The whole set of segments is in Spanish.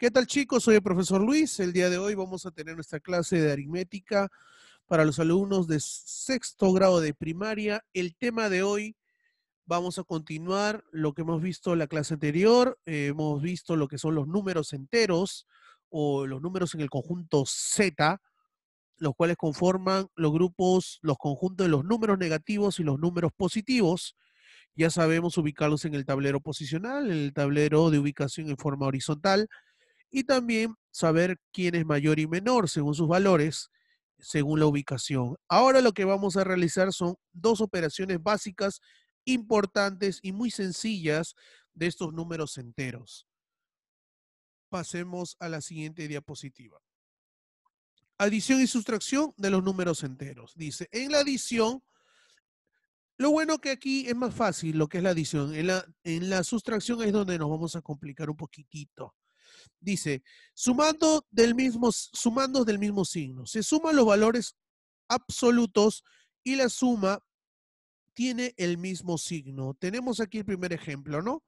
¿Qué tal chicos? Soy el profesor Luis. El día de hoy vamos a tener nuestra clase de aritmética para los alumnos de sexto grado de primaria. El tema de hoy vamos a continuar lo que hemos visto en la clase anterior. Eh, hemos visto lo que son los números enteros o los números en el conjunto Z, los cuales conforman los grupos, los conjuntos de los números negativos y los números positivos ya sabemos ubicarlos en el tablero posicional, en el tablero de ubicación en forma horizontal y también saber quién es mayor y menor según sus valores, según la ubicación. Ahora lo que vamos a realizar son dos operaciones básicas importantes y muy sencillas de estos números enteros. Pasemos a la siguiente diapositiva. Adición y sustracción de los números enteros. Dice, en la adición, lo bueno que aquí es más fácil lo que es la adición. En la, en la sustracción es donde nos vamos a complicar un poquitito. Dice, sumando del mismo, del mismo signo, se suman los valores absolutos y la suma tiene el mismo signo. Tenemos aquí el primer ejemplo, ¿no?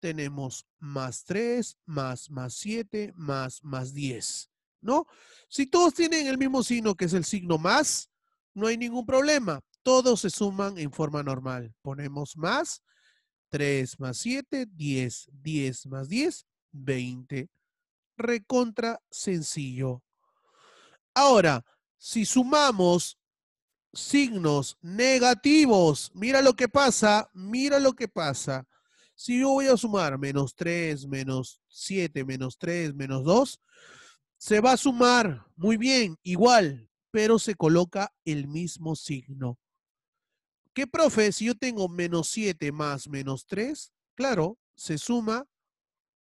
Tenemos más 3, más, más 7, más, más 10, ¿no? Si todos tienen el mismo signo, que es el signo más, no hay ningún problema. Todos se suman en forma normal. Ponemos más, 3 más 7, 10, 10 más 10, 20. Recontra sencillo. Ahora, si sumamos signos negativos, mira lo que pasa, mira lo que pasa. Si yo voy a sumar menos 3, menos 7, menos 3, menos 2, se va a sumar, muy bien, igual, pero se coloca el mismo signo. ¿Qué, profe? Si yo tengo menos 7 más menos 3, claro, se suma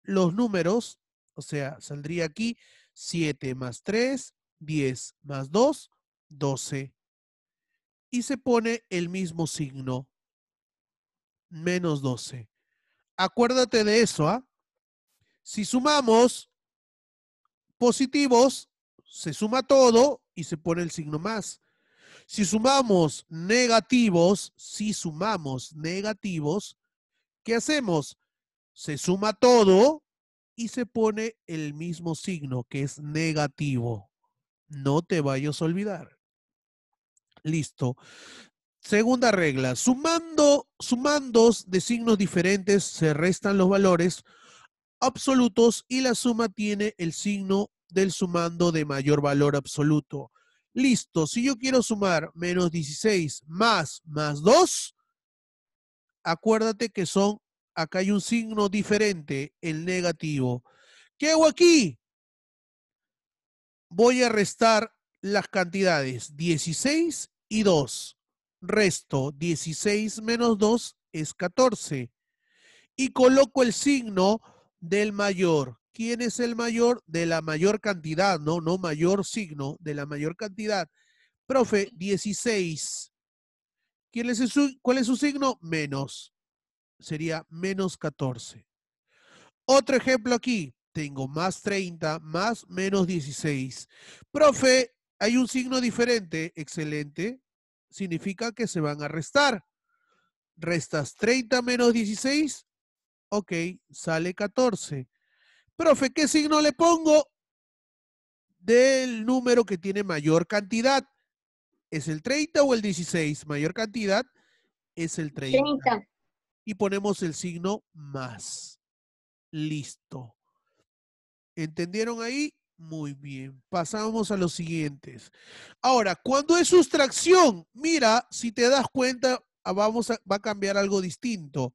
los números, o sea, saldría aquí 7 más 3, 10 más 2, 12. Y se pone el mismo signo, menos 12. Acuérdate de eso, ¿ah? Si sumamos positivos, se suma todo y se pone el signo más. Si sumamos negativos, si sumamos negativos, ¿qué hacemos? se suma todo y se pone el mismo signo que es negativo. No te vayas a olvidar. Listo. Segunda regla, sumando sumandos de signos diferentes se restan los valores absolutos y la suma tiene el signo del sumando de mayor valor absoluto. Listo, si yo quiero sumar menos 16 más más 2, acuérdate que son Acá hay un signo diferente, el negativo. ¿Qué hago aquí? Voy a restar las cantidades 16 y 2. Resto 16 menos 2 es 14. Y coloco el signo del mayor. ¿Quién es el mayor? De la mayor cantidad, no, no mayor signo, de la mayor cantidad. Profe, 16. ¿Quién es ¿Cuál es su signo? Menos sería menos 14. Otro ejemplo aquí. Tengo más 30, más menos 16. Profe, hay un signo diferente. Excelente. Significa que se van a restar. Restas 30 menos 16. Ok, sale 14. Profe, ¿qué signo le pongo? Del número que tiene mayor cantidad. ¿Es el 30 o el 16? Mayor cantidad es el 30. 30 y ponemos el signo más. Listo. ¿Entendieron ahí? Muy bien. Pasamos a los siguientes. Ahora, cuando es sustracción, mira, si te das cuenta, ah, vamos va a cambiar algo distinto.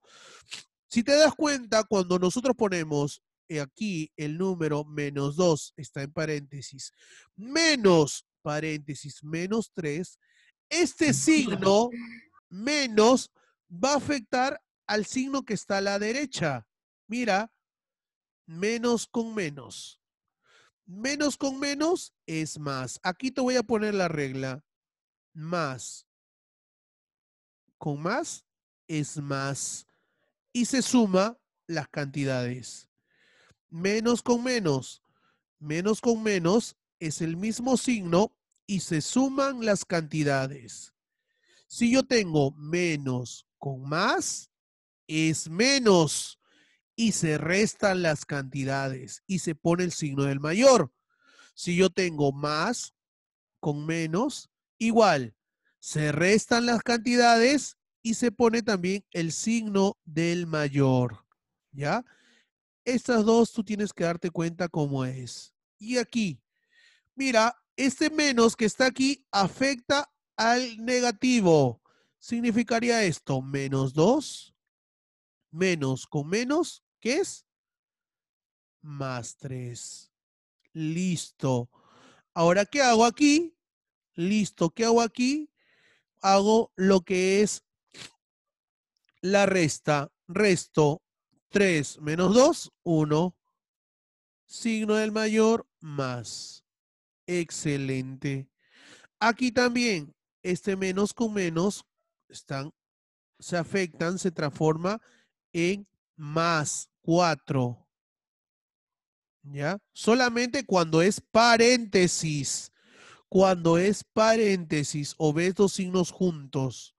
Si te das cuenta, cuando nosotros ponemos eh, aquí el número menos 2, está en paréntesis, menos paréntesis, menos 3, este signo menos va a afectar al signo que está a la derecha. Mira, menos con menos. Menos con menos es más. Aquí te voy a poner la regla. Más con más es más. Y se suma las cantidades. Menos con menos. Menos con menos es el mismo signo y se suman las cantidades. Si yo tengo menos con más, es menos y se restan las cantidades y se pone el signo del mayor. Si yo tengo más con menos, igual, se restan las cantidades y se pone también el signo del mayor. ¿Ya? Estas dos tú tienes que darte cuenta cómo es. Y aquí, mira, este menos que está aquí afecta al negativo. Significaría esto, menos 2 Menos con menos, ¿qué es? Más 3. Listo. Ahora, ¿qué hago aquí? Listo, ¿qué hago aquí? Hago lo que es la resta. Resto 3 menos 2, 1. Signo del mayor más. Excelente. Aquí también, este menos con menos están, se afectan, se transforma en más 4. ¿Ya? Solamente cuando es paréntesis. Cuando es paréntesis o ves dos signos juntos.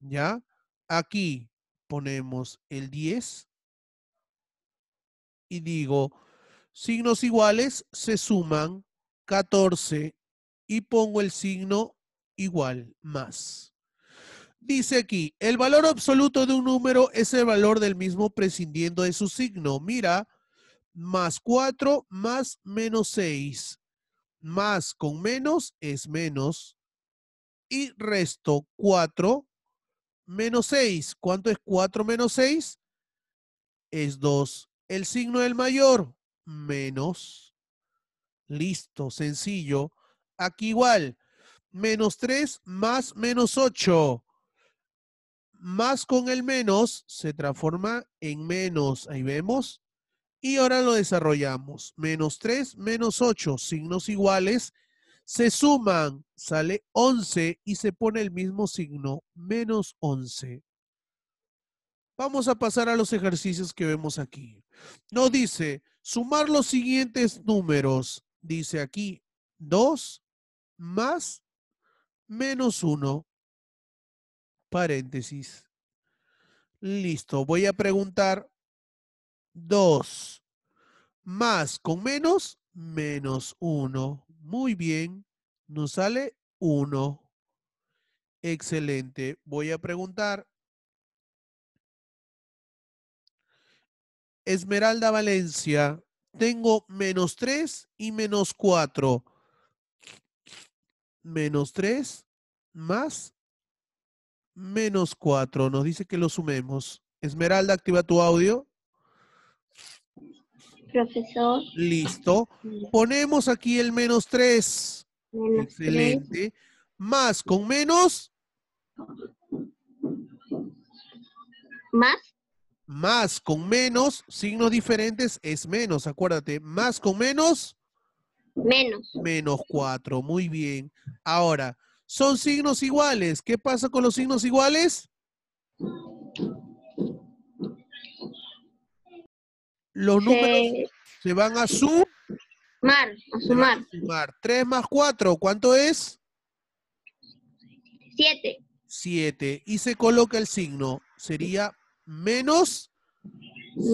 ¿Ya? Aquí ponemos el 10 y digo, signos iguales se suman 14 y pongo el signo igual más. Dice aquí, el valor absoluto de un número es el valor del mismo prescindiendo de su signo. Mira, más 4 más menos 6. Más con menos es menos. Y resto 4 menos 6. ¿Cuánto es 4 menos 6? Es 2. El signo del mayor, menos. Listo, sencillo. Aquí igual. Menos 3 más menos 8 más con el menos se transforma en menos. Ahí vemos. Y ahora lo desarrollamos. Menos 3, menos 8, signos iguales. Se suman, sale 11 y se pone el mismo signo, menos 11. Vamos a pasar a los ejercicios que vemos aquí. Nos dice, sumar los siguientes números. Dice aquí, 2 más menos 1 paréntesis. Listo, voy a preguntar 2 más con menos, menos 1. Muy bien, nos sale 1. Excelente. Voy a preguntar. Esmeralda Valencia, tengo menos 3 y menos 4. Menos 3 más menos 4. Nos dice que lo sumemos. Esmeralda, activa tu audio. Profesor. Listo. Ponemos aquí el menos 3. Excelente. Más con menos. Más. Más con menos, signos diferentes es menos, acuérdate. Más con menos. Menos. Menos 4. Muy bien. Ahora, son signos iguales. ¿Qué pasa con los signos iguales? Los números se, van a su... Mar, a sumar. A sumar. 3 más 4, ¿cuánto es? 7. 7. Y se coloca el signo. Sería menos...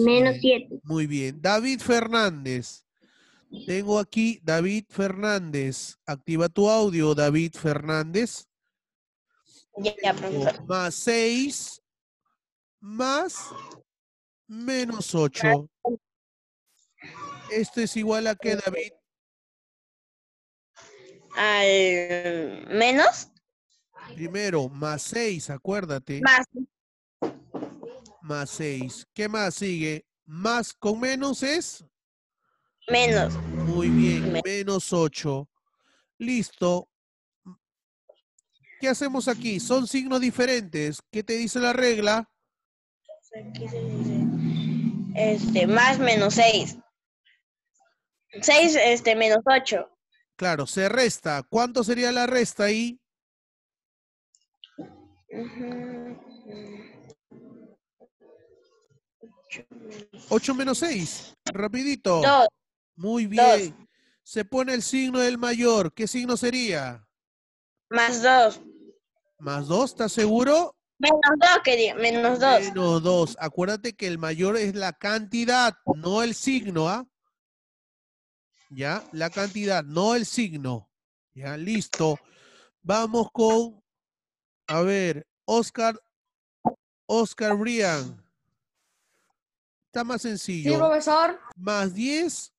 Menos 7. Muy bien. David Fernández. Tengo aquí David Fernández. Activa tu audio, David Fernández. Ya, eh, Más seis, más menos 8. Esto es igual a qué, David? Al menos. Primero, más seis, acuérdate. Más. Más seis. ¿Qué más sigue? Más con menos es Menos. Muy bien, menos 8. Listo. ¿Qué hacemos aquí? Son signos diferentes. ¿Qué te dice la regla? Este, más menos 6. 6 este, menos 8. Claro, se resta. ¿Cuánto sería la resta ahí? 8 menos 6. Rapidito. Muy bien. Se pone el signo del mayor. ¿Qué signo sería? Más dos. ¿Más dos? ¿Estás seguro? Menos dos, quería. Menos dos. Menos dos. Acuérdate que el mayor es la cantidad, no el signo, ¿ah? ¿Ya? La cantidad, no el signo. Ya, listo. Vamos con, a ver, Oscar, Oscar Brian. Está más sencillo. Sí, profesor. Más diez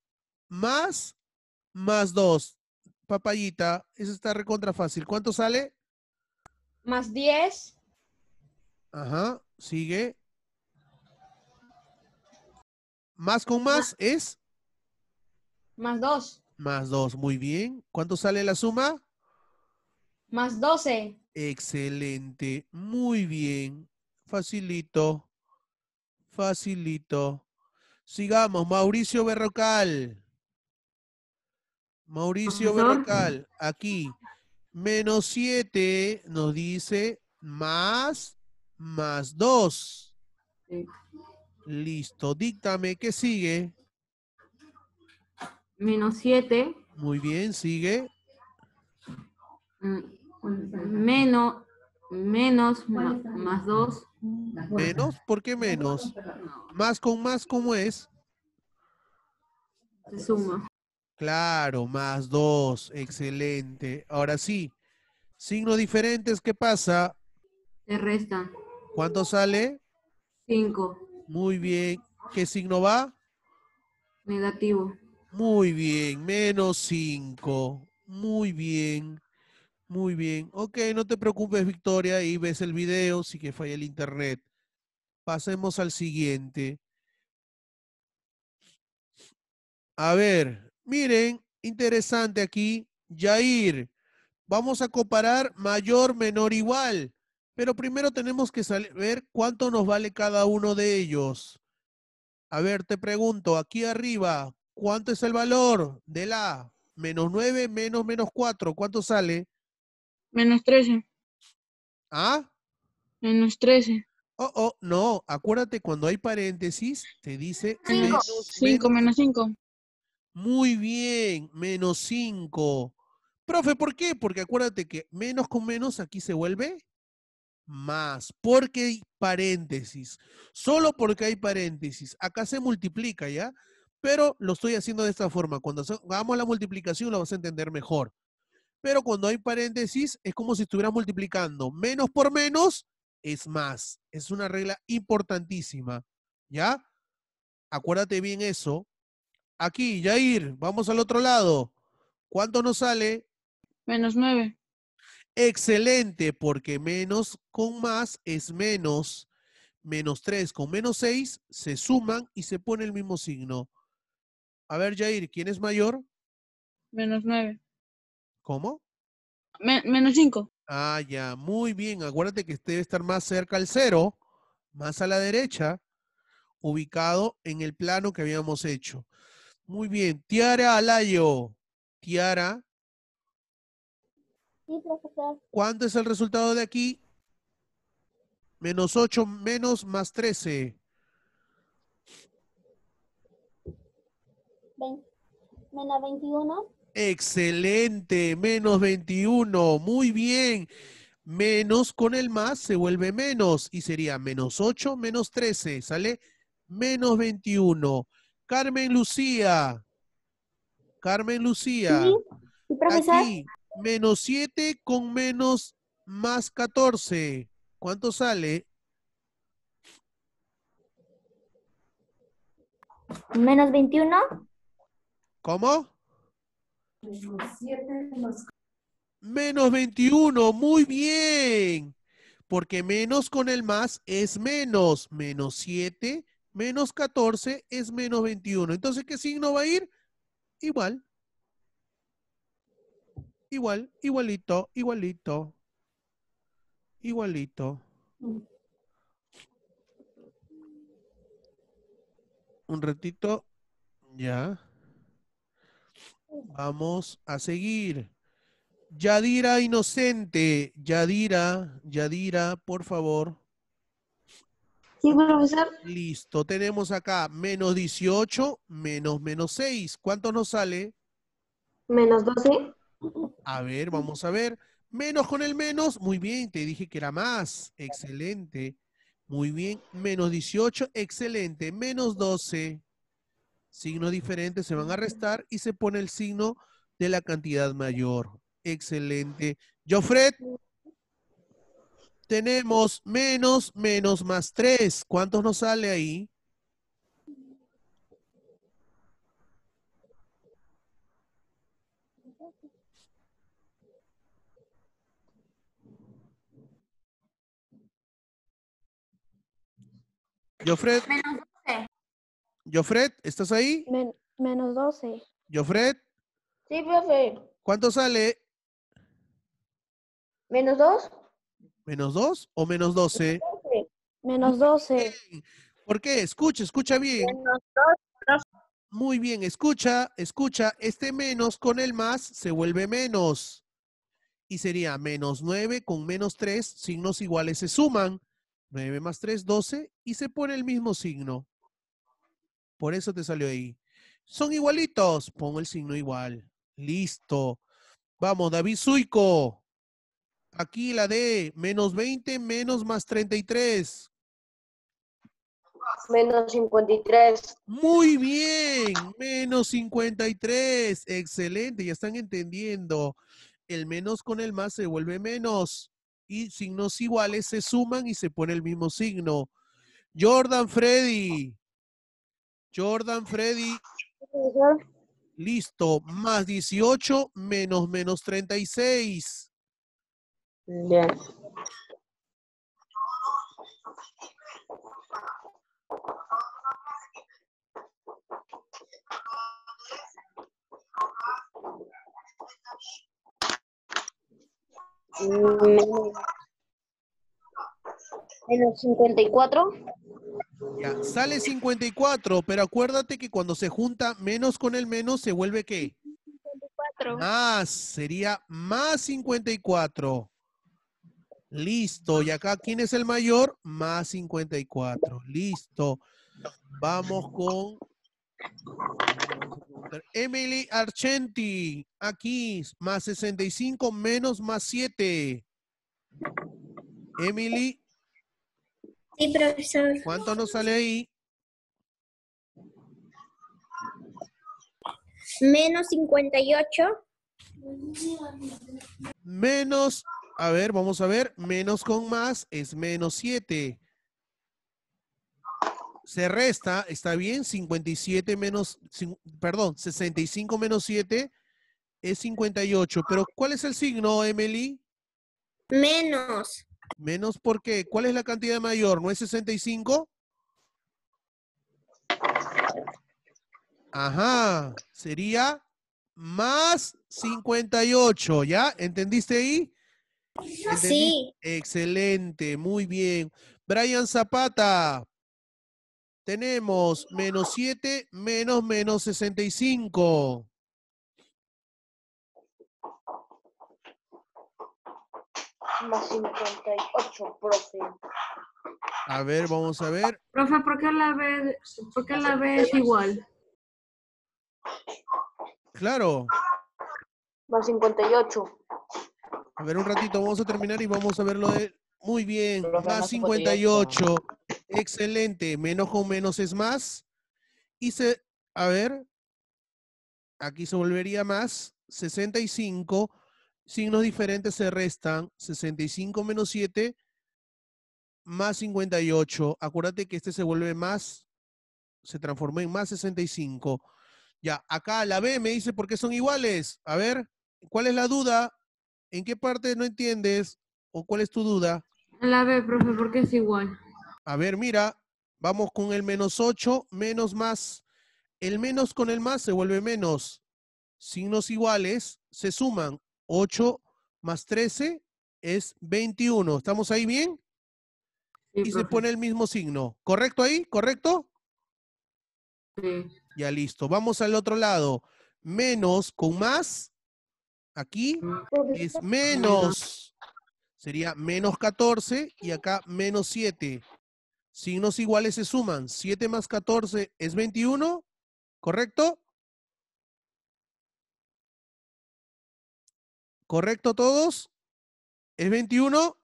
más más 2. Papayita, eso está recontra fácil. ¿Cuánto sale? Más 10. Ajá, sigue. Más con más, es. Más 2. Más 2, muy bien. ¿Cuánto sale la suma? Más 12. Excelente, muy bien. Facilito, facilito. Sigamos, Mauricio Berrocal. Mauricio Berrocal, aquí. Menos 7 nos dice más, más 2. Listo, díctame, ¿qué sigue? Menos 7. Muy bien, sigue. Mm, menos, menos, más dos ¿Menos? ¿Por qué menos? Más con más, ¿cómo es? Se suma. Claro, más dos. Excelente. Ahora sí. Signos diferentes, ¿qué pasa? Te restan. ¿Cuánto sale? Cinco. Muy bien. ¿Qué signo va? Negativo. Muy bien, menos cinco. Muy bien. Muy bien. Ok, no te preocupes, Victoria. Y ves el video, sí que falla el internet. Pasemos al siguiente. A ver, Miren, interesante aquí, Jair. Vamos a comparar mayor, menor, igual. Pero primero tenemos que ver cuánto nos vale cada uno de ellos. A ver, te pregunto, aquí arriba, ¿cuánto es el valor de la menos 9 menos menos 4? ¿Cuánto sale? Menos 13. ¿Ah? Menos 13. Oh, oh, no, acuérdate, cuando hay paréntesis, te dice... 5 menos 5. Muy bien, menos 5. Profe, ¿por qué? Porque acuérdate que menos con menos aquí se vuelve más, porque hay paréntesis. Solo porque hay paréntesis. Acá se multiplica, ¿ya? Pero lo estoy haciendo de esta forma. Cuando hagamos la multiplicación lo vas a entender mejor. Pero cuando hay paréntesis es como si estuvieras multiplicando. Menos por menos es más. Es una regla importantísima, ¿ya? Acuérdate bien eso. Aquí, Jair, vamos al otro lado. ¿Cuánto nos sale? Menos 9. Excelente, porque menos con más es menos. Menos 3 con menos 6 se suman y se pone el mismo signo. A ver, Jair, ¿quién es mayor? Menos 9. ¿Cómo? menos 5. Ah, ya, muy bien. Acuérdate que este debe estar más cerca al cero, más a la derecha, ubicado en el plano que habíamos hecho. Muy bien. Tiara Alayo. Tiara. Sí, profesor. ¿Cuánto es el resultado de aquí? Menos 8 menos más 13. Menos 21. Excelente, menos 21. Muy bien. Menos con el más se vuelve menos y sería menos 8 menos 13. Sale menos 21. Carmen Lucía. Carmen Lucía. Sí, profesor. Aquí, menos 7 con menos más 14. ¿Cuánto sale? Menos 21. ¿Cómo? Menos 7 menos... Menos 21, muy bien. Porque menos con el más es menos. Menos 7 menos 14 es menos 21. Entonces, ¿qué signo va a ir? Igual. Igual, igualito, igualito. Igualito. Un ratito. Ya. Vamos a seguir. Yadira Inocente. Yadira, Yadira, por favor. Sí, profesor. Listo, tenemos acá menos 18 menos menos 6. ¿Cuánto nos sale? Menos 12. A ver, vamos a ver. Menos con el menos, muy bien, te dije que era más. Excelente. Muy bien, menos 18, excelente. Menos 12. signo diferente, se van a restar y se pone el signo de la cantidad mayor. Excelente. Jofred, tenemos menos, menos, más 3. ¿Cuántos nos sale ahí? Jofred. Menos 12. Jofred, ¿estás ahí? Men menos 12. Jofred. Sí, profe. ¿Cuánto sale? Menos 2. ¿Menos 2 o menos 12? Menos 12. ¿Por qué? Escucha, escucha bien. Menos 2, Muy bien, escucha, escucha. Este menos con el más se vuelve menos. Y sería menos 9 con menos 3, signos iguales se suman. 9 más 3, 12, y se pone el mismo signo. Por eso te salió ahí. ¿Son igualitos? Pongo el signo igual. Listo. Vamos, David Suico. Aquí la D, menos 20 menos más 33. Menos 53. Muy bien, menos 53. Excelente, ya están entendiendo. El menos con el más se vuelve menos. Y signos iguales se suman y se pone el mismo signo. Jordan Freddy. Jordan Freddy. Listo, más 18 menos menos 36. Bien. Menos 54. Ya, sale 54, pero acuérdate que cuando se junta menos con el menos se vuelve qué? 54. Más, ah, sería más 54. Listo. Y acá, ¿quién es el mayor? Más 54. Listo. Vamos con Emily Archenti. Aquí, más 65 menos más 7. Emily. Sí, profesor. ¿Cuánto nos sale ahí? Menos 58. Menos a ver, vamos a ver. Menos con más es menos 7. Se resta, está bien, 57 menos, perdón, 65 menos 7 es 58. Pero, ¿cuál es el signo, Emily? Menos. Menos, porque ¿Cuál es la cantidad mayor? ¿No es 65? Ajá, sería más 58, ¿ya? ¿Entendiste ahí? Eh, sí. Excelente, muy bien. Brian Zapata, tenemos menos 7 menos menos 65. Más 58, profe. A ver, vamos a ver. Profe, ¿por qué la B por qué la es igual? Claro. Más 58. A ver, un ratito, vamos a terminar y vamos a verlo Muy bien, más 58. Excelente, menos con menos es más. Y se, a ver, aquí se volvería más, 65. Signos diferentes se restan, 65 menos 7, más 58. Acuérdate que este se vuelve más, se transformó en más 65. Ya, acá la B me dice por qué son iguales. A ver, ¿cuál es la duda? ¿En qué parte no entiendes o cuál es tu duda? La B, profe, porque es igual. A ver, mira, vamos con el menos 8, menos más. El menos con el más se vuelve menos. Signos iguales se suman. 8 más 13 es 21. ¿Estamos ahí bien? y se pone el mismo signo. ¿Correcto ahí? ¿Correcto? Sí. Ya listo. Vamos al otro lado. Menos con más Aquí es menos, sería menos 14 y acá menos 7. Signos iguales se suman. 7 más 14 es 21, ¿correcto? ¿Correcto todos? ¿Es 21?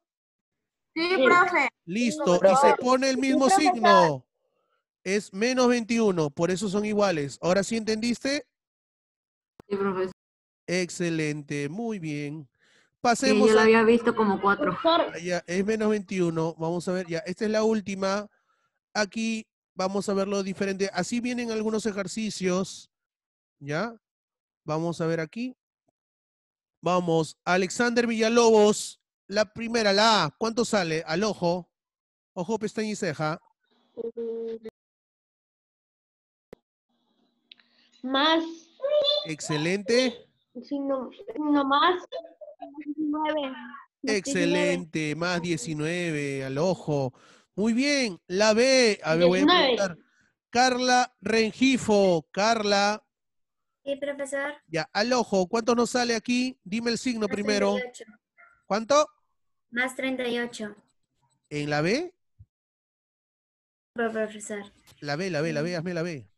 Sí, profe. Listo, y se pone el mismo signo. Es menos 21, por eso son iguales. ¿Ahora sí entendiste? Sí, profesor. Excelente, muy bien. Pasemos. yo lo había visto como cuatro. Ah, ya, es menos 21. Vamos a ver, ya, esta es la última. Aquí vamos a verlo diferente. Así vienen algunos ejercicios. ¿Ya? Vamos a ver aquí. Vamos, Alexander Villalobos, la primera, la A. ¿Cuánto sale? Al ojo. Ojo, pestaña y ceja. Más. Excelente signo, más, 19. Excelente, más 19, al ojo. Muy bien, la B. A ver, voy a preguntar. Carla Rengifo, Carla. Sí, profesor. Ya, al ojo, ¿cuánto nos sale aquí? Dime el signo primero. ¿Cuánto? Más 38. ¿En la B? Profesor. La B, la B, la B, hazme la B.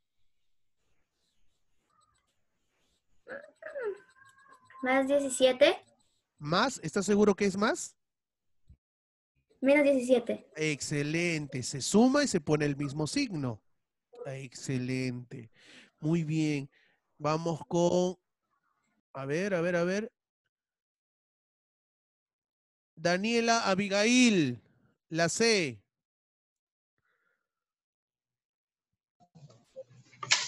Más 17. ¿Más? ¿Estás seguro que es más? Menos 17. Excelente. Se suma y se pone el mismo signo. Excelente. Muy bien. Vamos con... A ver, a ver, a ver. Daniela Abigail, la C.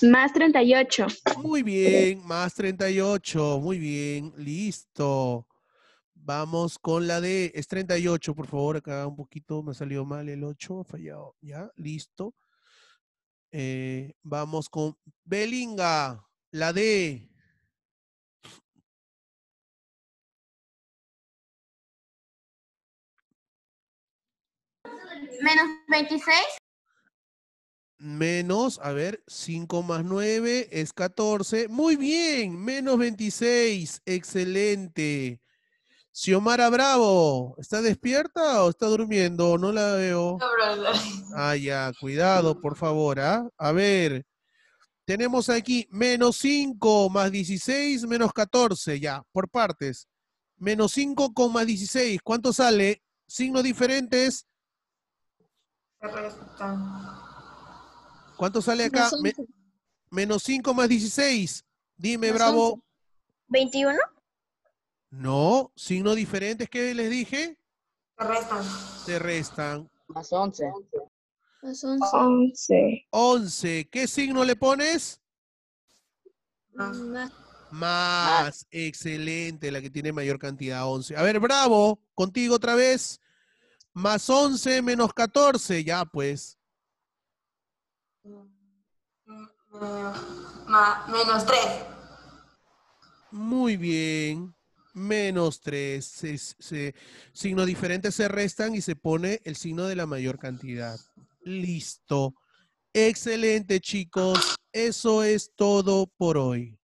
Más 38. Muy bien, más 38. Muy bien, listo. Vamos con la D. Es 38, por favor. Acá un poquito me salió mal el 8, ha fallado. Ya, listo. Eh, vamos con Belinga, la D. Menos 26 menos, a ver, 5 más 9 es 14. Muy bien, menos 26. Excelente. Xiomara Bravo, ¿está despierta o está durmiendo? No la veo. Ah, ya, cuidado, por favor. ¿ah? A ver, tenemos aquí menos 5 más 16 menos 14, ya, por partes. Menos 5 16, ¿cuánto sale? Signos diferentes. ¿Cuánto sale acá? menos 5 más 16. Dime, Bravo. 21. No, signo diferente, ¿qué les dije? Se restan. Se restan. Más 11. Más 11. 11. 11. ¿Qué signo le pones? Más. Más. Más. Excelente, la que tiene mayor cantidad, 11. A ver, bravo, contigo otra vez. Más 11 menos 14, ya pues. Mm, mm, mm, menos 3. Muy bien. Menos 3. Se, se, signos diferentes se restan y se pone el signo de la mayor cantidad. Listo. Excelente, chicos. Eso es todo por hoy.